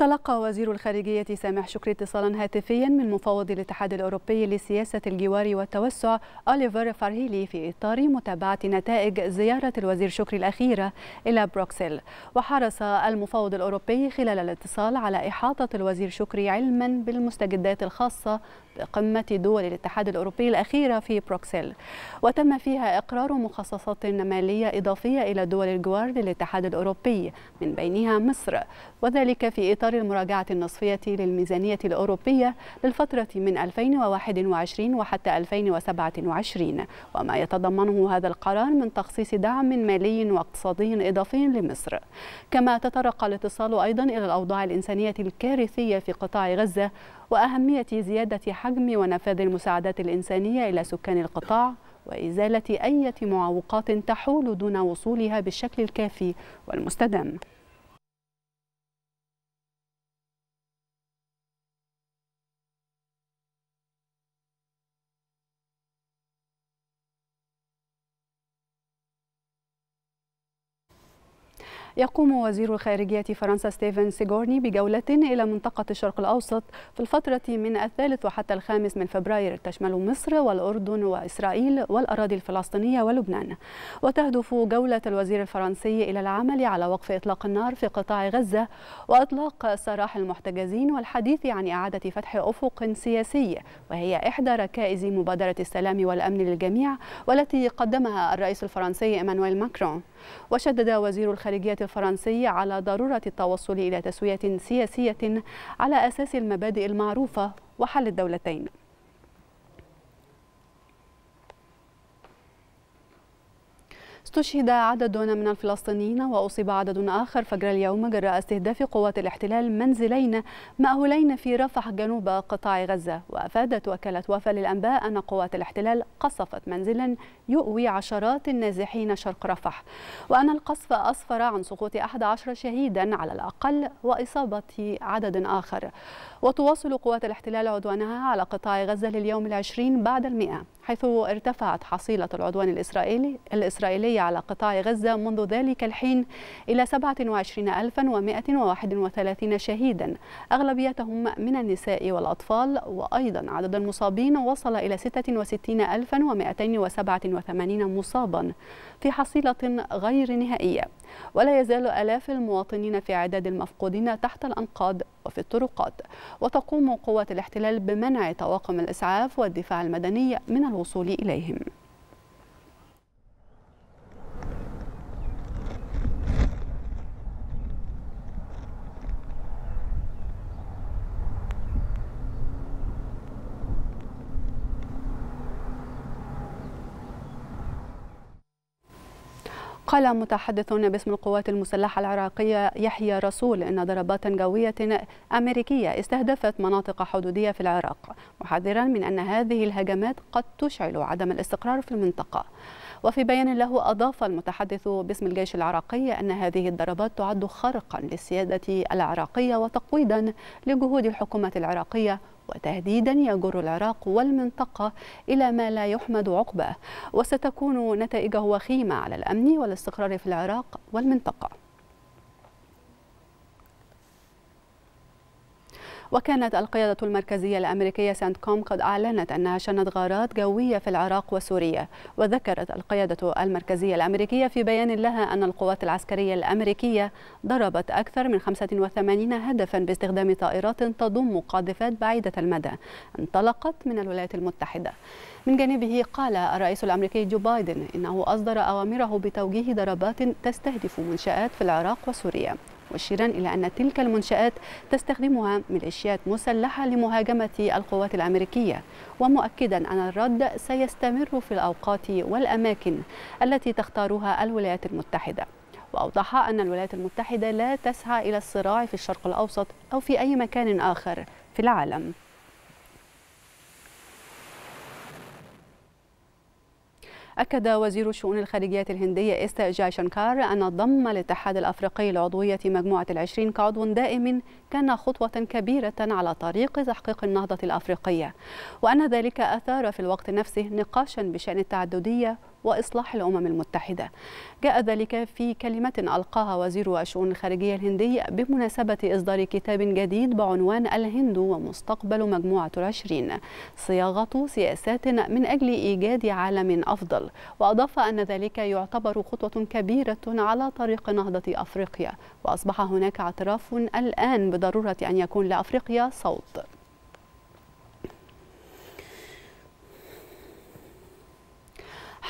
تلقى وزير الخارجية سامح شكري اتصالا هاتفيا من مفوض الاتحاد الأوروبي لسياسة الجوار والتوسع أوليفر فارهيلي في إطار متابعة نتائج زيارة الوزير شكري الأخيرة إلى بروكسل وحرص المفوض الأوروبي خلال الاتصال على إحاطة الوزير شكري علما بالمستجدات الخاصة بقمة دول الاتحاد الأوروبي الأخيرة في بروكسل وتم فيها إقرار مخصصات مالية إضافية إلى دول الجوار للاتحاد الأوروبي من بينها مصر وذلك في إطار إطار المراجعة النصفية للميزانية الأوروبية للفترة من 2021 وحتى 2027 وما يتضمنه هذا القرار من تخصيص دعم مالي واقتصادي إضافي لمصر كما تطرق الاتصال أيضا إلى الأوضاع الإنسانية الكارثية في قطاع غزة وأهمية زيادة حجم ونفاذ المساعدات الإنسانية إلى سكان القطاع وإزالة أي معوقات تحول دون وصولها بالشكل الكافي والمستدام يقوم وزير الخارجية فرنسا ستيفن سيغورني بجولة إلى منطقة الشرق الأوسط في الفترة من الثالث وحتى الخامس من فبراير تشمل مصر والأردن وإسرائيل والأراضي الفلسطينية ولبنان وتهدف جولة الوزير الفرنسي إلى العمل على وقف إطلاق النار في قطاع غزة وإطلاق سراح المحتجزين والحديث عن إعادة فتح أفق سياسي وهي إحدى ركائز مبادرة السلام والأمن للجميع والتي قدمها الرئيس الفرنسي إيمانويل ماكرون وشدد وزير الخارجية الفرنسي على ضرورة التوصل إلى تسوية سياسية على أساس المبادئ المعروفة وحل الدولتين استشهد عدد من الفلسطينيين وأصيب عدد آخر فجر اليوم جراء استهداف قوات الاحتلال منزلين مأهولين في رفح جنوب قطاع غزة وأفادت وكالة وفا للأنباء أن قوات الاحتلال قصفت منزلا يؤوي عشرات النازحين شرق رفح وأن القصف أسفر عن سقوط 11 شهيدا على الأقل وإصابة عدد آخر وتواصل قوات الاحتلال عدوانها على قطاع غزة لليوم العشرين بعد المئة حيث ارتفعت حصيلة العدوان الإسرائيلي الإسرائيلية على قطاع غزة منذ ذلك الحين إلى 27131 شهيدا أغلبيتهم من النساء والأطفال وأيضا عدد المصابين وصل إلى 66287 مصابا في حصيلة غير نهائية ولا يزال آلاف المواطنين في عداد المفقودين تحت الأنقاض وفي الطرقات وتقوم قوات الاحتلال بمنع طواقم الإسعاف والدفاع المدني من الوصول إليهم قال متحدث باسم القوات المسلحة العراقية يحيى رسول إن ضربات جوية أمريكية استهدفت مناطق حدودية في العراق محذرا من أن هذه الهجمات قد تشعل عدم الاستقرار في المنطقة وفي بيان له أضاف المتحدث باسم الجيش العراقي أن هذه الضربات تعد خرقا للسيادة العراقية وتقويدا لجهود الحكومة العراقية وتهديدا يجر العراق والمنطقة إلى ما لا يحمد عقباه وستكون نتائجه وخيمة على الأمن والاستقرار في العراق والمنطقة وكانت القيادة المركزية الأمريكية سانت كوم قد أعلنت أنها شنت غارات جوية في العراق وسوريا وذكرت القيادة المركزية الأمريكية في بيان لها أن القوات العسكرية الأمريكية ضربت أكثر من 85 هدفا باستخدام طائرات تضم قاذفات بعيدة المدى انطلقت من الولايات المتحدة من جانبه قال الرئيس الأمريكي جو بايدن إنه أصدر أوامره بتوجيه ضربات تستهدف منشآت في العراق وسوريا مشيرا إلى أن تلك المنشآت تستخدمها ميليشيات مسلحة لمهاجمة القوات الأمريكية ومؤكدا أن الرد سيستمر في الأوقات والأماكن التي تختارها الولايات المتحدة وأوضح أن الولايات المتحدة لا تسعى إلى الصراع في الشرق الأوسط أو في أي مكان آخر في العالم أكد وزير الشؤون الخارجية الهندية إستا جاي شانكار أن ضم الاتحاد الأفريقي لعضوية مجموعة العشرين كعضو دائم كان خطوة كبيرة على طريق تحقيق النهضة الأفريقية وأن ذلك أثار في الوقت نفسه نقاشا بشأن التعددية وإصلاح الأمم المتحدة جاء ذلك في كلمة ألقاها وزير الشؤون الخارجية الهندي بمناسبة إصدار كتاب جديد بعنوان الهند ومستقبل مجموعة العشرين صياغة سياسات من أجل إيجاد عالم أفضل وأضاف أن ذلك يعتبر خطوة كبيرة على طريق نهضة أفريقيا وأصبح هناك اعتراف الآن بضرورة أن يكون لأفريقيا صوت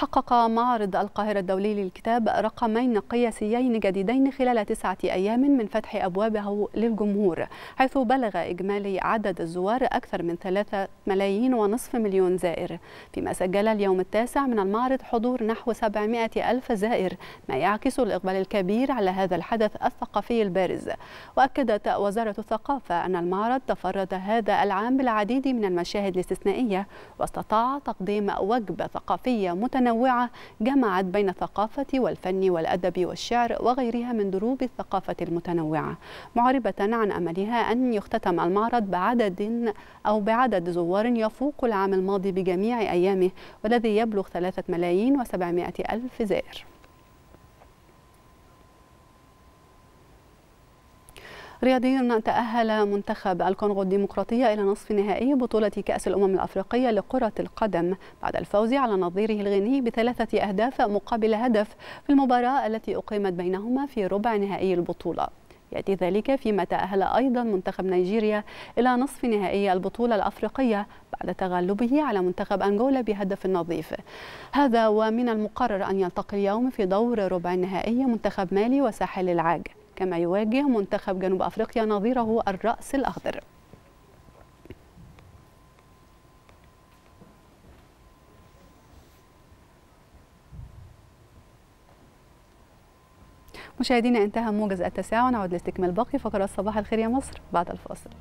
حقق معرض القاهرة الدولي للكتاب رقمين قياسيين جديدين خلال تسعة أيام من فتح أبوابه للجمهور حيث بلغ إجمالي عدد الزوار أكثر من 3 ملايين ونصف مليون زائر فيما سجل اليوم التاسع من المعرض حضور نحو 700 ألف زائر ما يعكس الإقبال الكبير على هذا الحدث الثقافي البارز وأكدت وزارة الثقافة أن المعرض تفرد هذا العام بالعديد من المشاهد الاستثنائية واستطاع تقديم وجبة ثقافية متنوعة متنوعة جمعت بين الثقافة والفن والأدب والشعر وغيرها من دروب الثقافة المتنوعة معربة عن أملها أن يختتم المعرض بعدد أو بعدد زوار يفوق العام الماضي بجميع أيامه والذي يبلغ 3 ملايين وسبعمائة ألف زائر رياضيا تأهل منتخب الكونغو الديمقراطية إلى نصف نهائي بطولة كأس الأمم الأفريقية لكرة القدم بعد الفوز على نظيره الغيني بثلاثة أهداف مقابل هدف في المباراة التي أقيمت بينهما في ربع نهائي البطولة يأتي ذلك فيما تأهل أيضا منتخب نيجيريا إلى نصف نهائي البطولة الأفريقية بعد تغلبه على منتخب أنغولا بهدف نظيف هذا ومن المقرر أن يلتقي اليوم في دور ربع النهائي منتخب مالي وساحل العاج كما يواجه منتخب جنوب أفريقيا نظيره الرأس الأخضر مشاهدينا انتهى موجز التساعد نعود لاستكمال باقي فقرات صباح الخير يا مصر بعد الفاصل